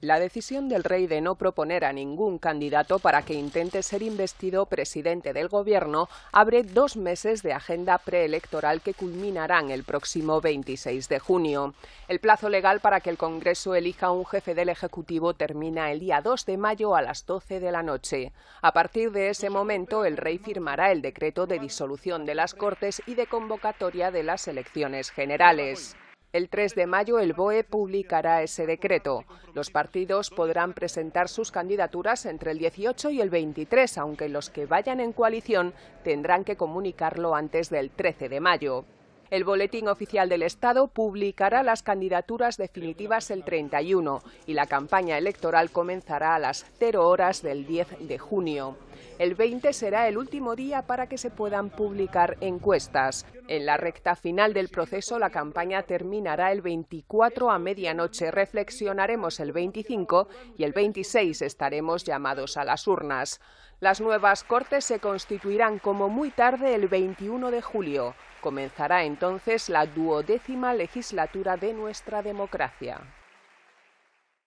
La decisión del rey de no proponer a ningún candidato para que intente ser investido presidente del gobierno abre dos meses de agenda preelectoral que culminarán el próximo 26 de junio. El plazo legal para que el Congreso elija un jefe del Ejecutivo termina el día 2 de mayo a las 12 de la noche. A partir de ese momento, el rey firmará el decreto de disolución de las Cortes y de convocatoria de las elecciones generales. El 3 de mayo el BOE publicará ese decreto. Los partidos podrán presentar sus candidaturas entre el 18 y el 23, aunque los que vayan en coalición tendrán que comunicarlo antes del 13 de mayo. El Boletín Oficial del Estado publicará las candidaturas definitivas el 31 y la campaña electoral comenzará a las 0 horas del 10 de junio. El 20 será el último día para que se puedan publicar encuestas. En la recta final del proceso, la campaña terminará el 24 a medianoche, reflexionaremos el 25 y el 26 estaremos llamados a las urnas. Las nuevas Cortes se constituirán como muy tarde el 21 de julio. Comenzará entonces la duodécima legislatura de nuestra democracia.